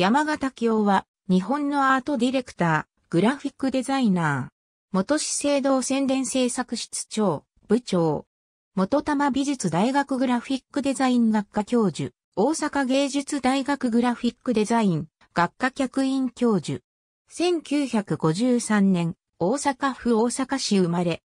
山形京は、日本のアートディレクター、グラフィックデザイナー、元資生堂宣伝制作室長、部長、元玉美術大学グラフィックデザイン学科教授、大阪芸術大学グラフィックデザイン学科客員教授。1953年、大阪府大阪市生まれ。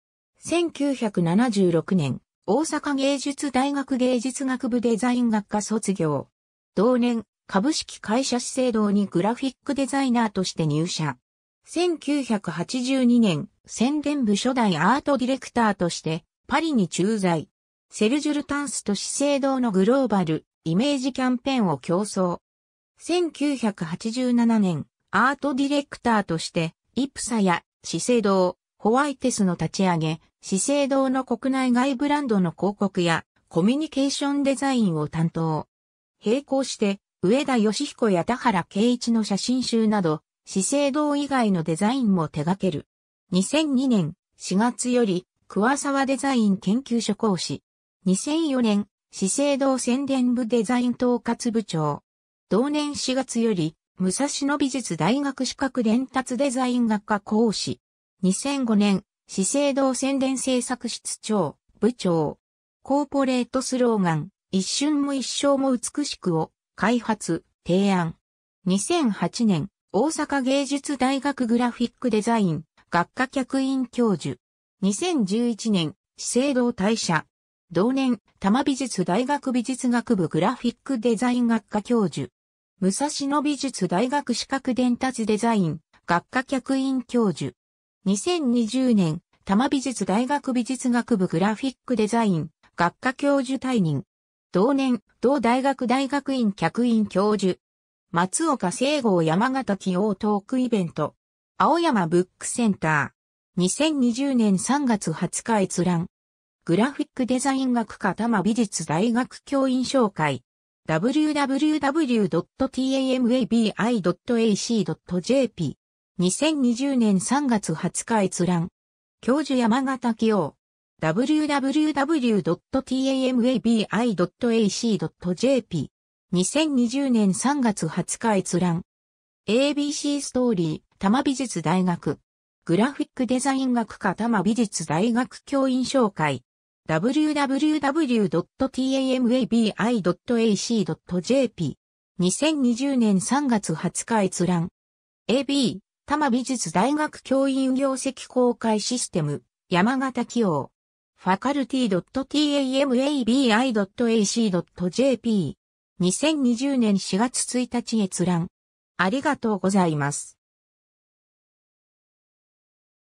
1976年、大阪芸術大学芸術学部デザイン学科卒業。同年、株式会社資生堂にグラフィックデザイナーとして入社。1982年、宣伝部初代アートディレクターとしてパリに駐在。セルジュルタンスと資生堂のグローバル、イメージキャンペーンを競争。1987年、アートディレクターとして、イプサや資生堂、ホワイテスの立ち上げ、資生堂の国内外ブランドの広告やコミュニケーションデザインを担当。並行して上田義彦や田原圭一の写真集など、資生堂以外のデザインも手掛ける。2002年4月より、桑沢デザイン研究所講師。2004年、資生堂宣伝部デザイン統括部長。同年4月より、武蔵野美術大学資格伝達デザイン学科講師。2005年、資生堂宣伝制作室長、部長。コーポレートスローガン、一瞬も一生も美しくを、開発、提案。2008年、大阪芸術大学グラフィックデザイン、学科客員教授。2011年、資生堂退社。同年、多摩美術大学美術学部グラフィックデザイン学科教授。武蔵野美術大学資格伝達デザイン、学科客員教授。2020年、多摩美術大学美術学部グラフィックデザイン、学科教授退任。同年、同大学大学院客員教授。松岡聖郷山形起用トークイベント。青山ブックセンター。2020年3月20日閲覧。グラフィックデザイン学科多摩美術大学教員紹介。www.tamabi.ac.jp2020 年3月20日閲覧。教授山形起用。www.tamabi.ac.jp。2020年3月20日閲覧。ABC ストーリー、多摩美術大学。グラフィックデザイン学科多摩美術大学教員紹介。www.tamabi.ac.jp。2020年3月20日閲覧。AB、多摩美術大学教員業績公開システム、山形起用。faculty.tamabi.ac.jp2020 年4月1日閲覧。ありがとうございます。